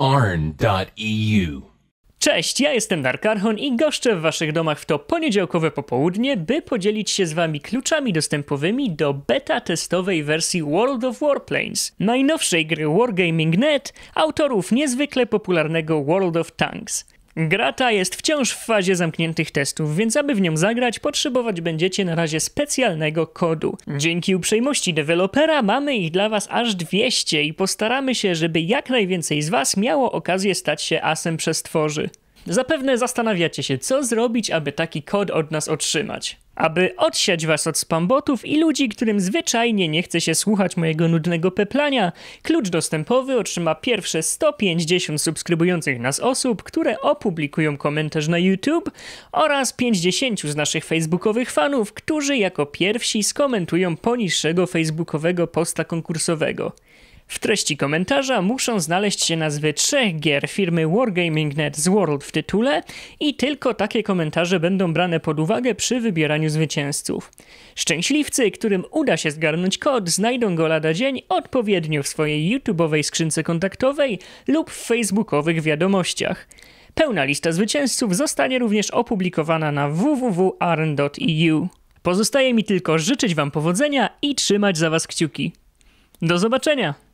arn.eu. Cześć, ja jestem Darkarhon i goszczę w waszych domach w to poniedziałkowe popołudnie, by podzielić się z wami kluczami dostępowymi do beta testowej wersji World of Warplanes, najnowszej gry Wargaming.net, autorów niezwykle popularnego World of Tanks. Grata jest wciąż w fazie zamkniętych testów, więc aby w nią zagrać, potrzebować będziecie na razie specjalnego kodu. Dzięki uprzejmości dewelopera mamy ich dla was aż 200 i postaramy się, żeby jak najwięcej z was miało okazję stać się asem przestworzy. Zapewne zastanawiacie się, co zrobić, aby taki kod od nas otrzymać aby odsiać was od spambotów i ludzi, którym zwyczajnie nie chce się słuchać mojego nudnego peplania. Klucz dostępowy otrzyma pierwsze 150 subskrybujących nas osób, które opublikują komentarz na YouTube oraz 50 z naszych facebookowych fanów, którzy jako pierwsi skomentują poniższego facebookowego posta konkursowego. W treści komentarza muszą znaleźć się nazwy trzech gier firmy Wargaming.net z World w tytule i tylko takie komentarze będą brane pod uwagę przy wybieraniu zwycięzców. Szczęśliwcy, którym uda się zgarnąć kod, znajdą go lada dzień odpowiednio w swojej YouTube'owej skrzynce kontaktowej lub w facebookowych wiadomościach. Pełna lista zwycięzców zostanie również opublikowana na www.arn.eu. Pozostaje mi tylko życzyć Wam powodzenia i trzymać za Was kciuki. Do zobaczenia!